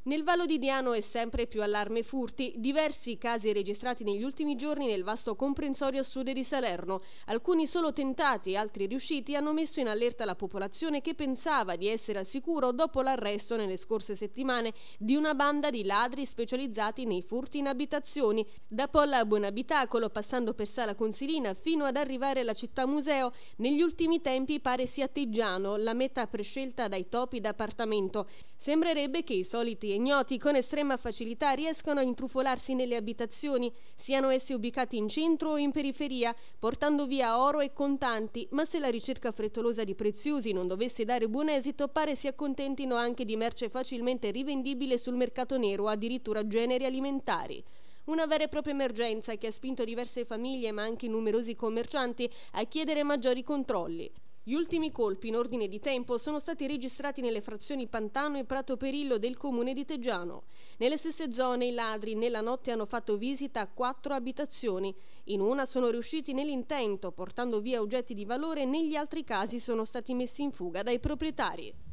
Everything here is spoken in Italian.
Nel Vallo di Diano è sempre più allarme furti, diversi casi registrati negli ultimi giorni nel vasto comprensorio a sud di Salerno. Alcuni solo tentati, altri riusciti, hanno messo in allerta la popolazione che pensava di essere al sicuro dopo l'arresto nelle scorse settimane di una banda di ladri specializzati nei furti in abitazioni. Da Polla a Buonabitacolo, passando per Sala Consilina fino ad arrivare alla città museo, negli ultimi tempi pare sia Teggiano, la meta prescelta dai topi d'appartamento. Sembrerebbe che i soliti e ignoti con estrema facilità riescono a intrufolarsi nelle abitazioni, siano essi ubicati in centro o in periferia, portando via oro e contanti, ma se la ricerca frettolosa di preziosi non dovesse dare buon esito, pare si accontentino anche di merce facilmente rivendibile sul mercato nero addirittura generi alimentari. Una vera e propria emergenza che ha spinto diverse famiglie, ma anche numerosi commercianti, a chiedere maggiori controlli. Gli ultimi colpi in ordine di tempo sono stati registrati nelle frazioni Pantano e Prato Perillo del comune di Teggiano. Nelle stesse zone i ladri nella notte hanno fatto visita a quattro abitazioni. In una sono riusciti nell'intento portando via oggetti di valore, negli altri casi sono stati messi in fuga dai proprietari.